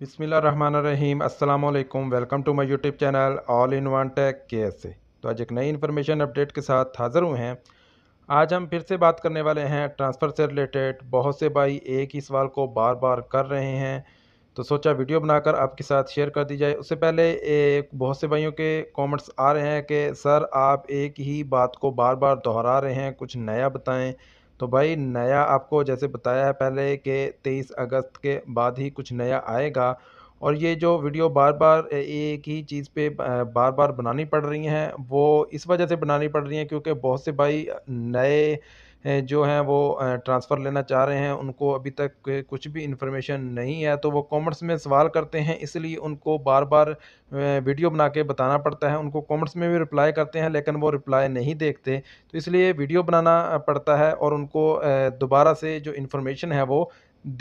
बिसमीम अल्लाम welcome to my YouTube channel all in one tech K S A तो आज एक नई इन्फॉर्मेशन अपडेट के साथ हाज़िर हुए हैं आज हम फिर से बात करने वाले हैं ट्रांसफ़र से रिलेटेड बहुत से भाई एक ही सवाल को बार बार कर रहे हैं तो सोचा वीडियो बनाकर आपके साथ शेयर कर दी जाए उससे पहले एक बहुत से भाइयों के कॉमेंट्स आ रहे हैं कि सर आप एक ही बात को बार बार दोहरा रहे हैं कुछ नया बताएँ तो भाई नया आपको जैसे बताया है पहले कि 23 अगस्त के बाद ही कुछ नया आएगा और ये जो वीडियो बार बार एक ही चीज़ पे बार बार बनानी पड़ रही हैं वो इस वजह से बनानी पड़ रही हैं क्योंकि बहुत से भाई नए जो हैं वो ट्रांसफ़र लेना चाह रहे हैं उनको अभी तक कुछ भी इन्फॉर्मेशन नहीं है तो वो कॉमर्स में सवाल करते हैं इसलिए उनको बार बार वीडियो बना के बताना पड़ता है उनको कॉमर्स में भी रिप्लाई करते हैं लेकिन वो रिप्लाई नहीं देखते तो इसलिए वीडियो बनाना पड़ता है और उनको दोबारा से जो इन्फॉर्मेशन है वो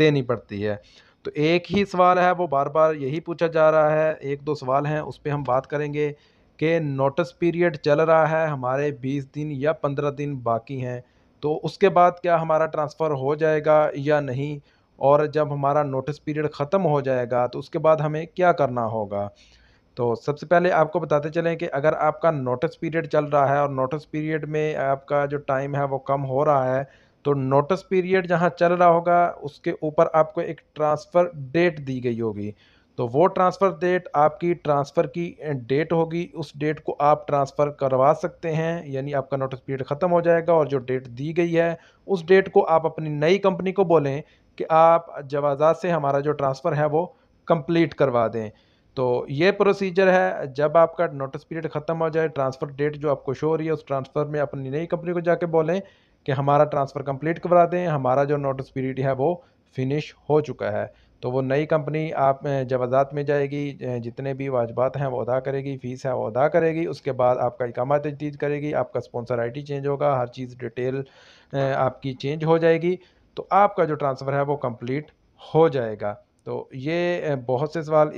देनी पड़ती है तो एक ही सवाल है वो बार बार यही पूछा जा रहा है एक दो सवाल हैं उस पर हम बात करेंगे कि नोटिस पीरियड चल रहा है हमारे 20 दिन या 15 दिन बाकी हैं तो उसके बाद क्या हमारा ट्रांसफ़र हो जाएगा या नहीं और जब हमारा नोटिस पीरियड ख़त्म हो जाएगा तो उसके बाद हमें क्या करना होगा तो सबसे पहले आपको बताते चलें कि अगर आपका नोटिस पीरियड चल रहा है और नोटिस पीरियड में आपका जो टाइम है वो कम हो रहा है तो नोटिस पीरियड जहाँ चल रहा होगा उसके ऊपर आपको एक ट्रांसफ़र डेट दी गई होगी तो वो ट्रांसफ़र डेट आपकी ट्रांसफ़र की डेट होगी उस डेट को आप ट्रांसफ़र करवा सकते हैं यानी आपका नोटिस पीरियड ख़त्म हो जाएगा और जो डेट दी गई है उस डेट को आप अपनी नई कंपनी को बोलें कि आप जवाजात से हमारा जो ट्रांसफ़र है वो कंप्लीट करवा दें तो ये प्रोसीजर है जब आपका नोटिस पीरियड ख़त्म हो जाए ट्रांसफ़र डेट जो आपको शो हो रही है उस ट्रांसफ़र में अपनी नई कंपनी को जाके बोलें कि हमारा ट्रांसफ़र कंप्लीट करवा दें हमारा जो नोटिस पीरियड है वो फिनिश हो चुका है तो वो नई कंपनी आप जवाजात में जाएगी जितने भी वाजबात हैं वो अदा करेगी फ़ीस है वो अदा करेगी उसके बाद आपका इकामा तजदीद करेगी आपका स्पॉन्सर आईडी चेंज होगा हर चीज़ डिटेल आपकी चेंज हो जाएगी तो आपका जो ट्रांसफ़र है वो कंप्लीट हो जाएगा तो ये बहुत से सवाल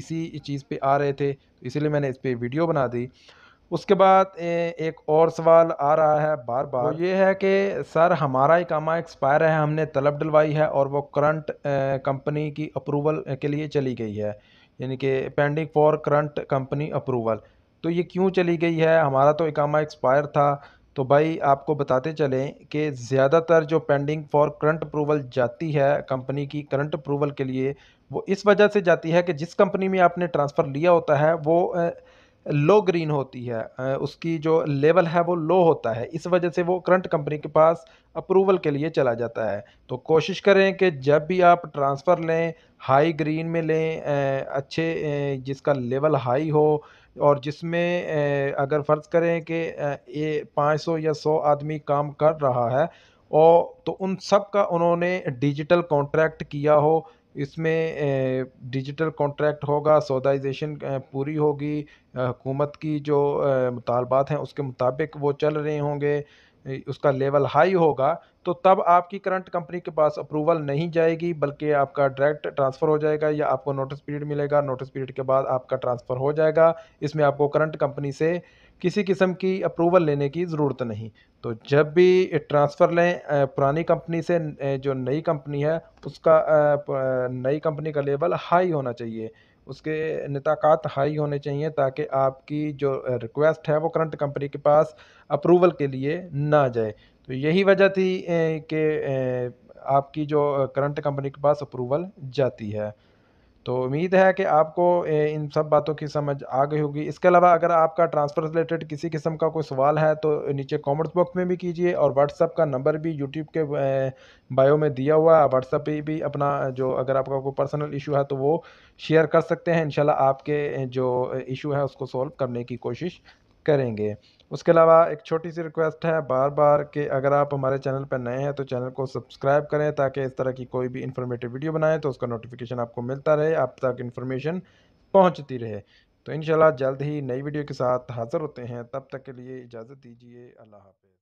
इसी चीज़ पे आ रहे थे तो इसीलिए मैंने इस पर वीडियो बना दी उसके बाद ए, एक और सवाल आ रहा है बार बार ये है कि सर हमारा इकामा एक्सपायर है हमने तलब डलवाई है और वो करंट कंपनी की अप्रूवल के लिए चली गई है यानी कि pending for current company approval तो ये क्यों चली गई है हमारा तो इकामा एक्सपायर था तो भाई आपको बताते चलें कि ज़्यादातर जो पेंडिंग फॉर करंट अप्रूवल जाती है कंपनी की करंट अप्रूवल के लिए वो इस वजह से जाती है कि जिस कंपनी में आपने ट्रांसफ़र लिया होता है वो लो ग्रीन होती है उसकी जो लेवल है वो लो होता है इस वजह से वो करंट कंपनी के पास अप्रूवल के लिए चला जाता है तो कोशिश करें कि जब भी आप ट्रांसफ़र लें हाई ग्रीन में लें अच्छे जिसका लेवल हाई हो और जिसमें अगर फ़र्ज़ करें कि ये 500 या 100 आदमी काम कर रहा है और तो उन सब का उन्होंने डिजिटल कॉन्ट्रैक्ट किया हो इसमें डिजिटल कॉन्ट्रैक्ट होगा सौदाइजेशन पूरी होगी हुकूमत की जो मुतालबात हैं उसके मुताबिक वो चल रहे होंगे उसका लेवल हाई होगा तो तब आपकी करंट कंपनी के पास अप्रूवल नहीं जाएगी बल्कि आपका डायरेक्ट ट्रांसफ़र हो जाएगा या आपको नोटिस पीरियड मिलेगा नोटिस पीरियड के बाद आपका ट्रांसफ़र हो जाएगा इसमें आपको करंट कंपनी से किसी किस्म की अप्रूवल लेने की ज़रूरत नहीं तो जब भी ट्रांसफ़र लें पुरानी कंपनी से जो नई कंपनी है उसका नई कंपनी का लेवल हाई होना चाहिए उसके निताकात हाई होने चाहिए ताकि आपकी जो रिक्वेस्ट है वो करंट कंपनी के पास अप्रूवल के लिए ना जाए तो यही वजह थी कि आपकी जो करंट कंपनी के पास अप्रूवल जाती है तो उम्मीद है कि आपको इन सब बातों की समझ आ गई होगी इसके अलावा अगर आपका ट्रांसफ़र रिलेटेड किसी किस्म का कोई सवाल है तो नीचे कमेंट्स बॉक्स में भी कीजिए और व्हाट्सअप का नंबर भी यूट्यूब के बायो में दिया हुआ है व्हाट्सअप पे भी अपना जो अगर आपका कोई पर्सनल इशू है तो वो शेयर कर सकते हैं इंशाल्लाह आपके जो इशू है उसको सॉल्व करने की कोशिश करेंगे उसके अलावा एक छोटी सी रिक्वेस्ट है बार बार कि अगर आप हमारे चैनल पर नए हैं तो चैनल को सब्सक्राइब करें ताकि इस तरह की कोई भी इन्फॉर्मेटिव वीडियो बनाएं तो उसका नोटिफिकेशन आपको मिलता रहे आप तक इन्फॉर्मेशन पहुंचती रहे तो इन जल्द ही नई वीडियो के साथ हाज़िर होते हैं तब तक के लिए इजाज़त दीजिए अल्लाह हाफि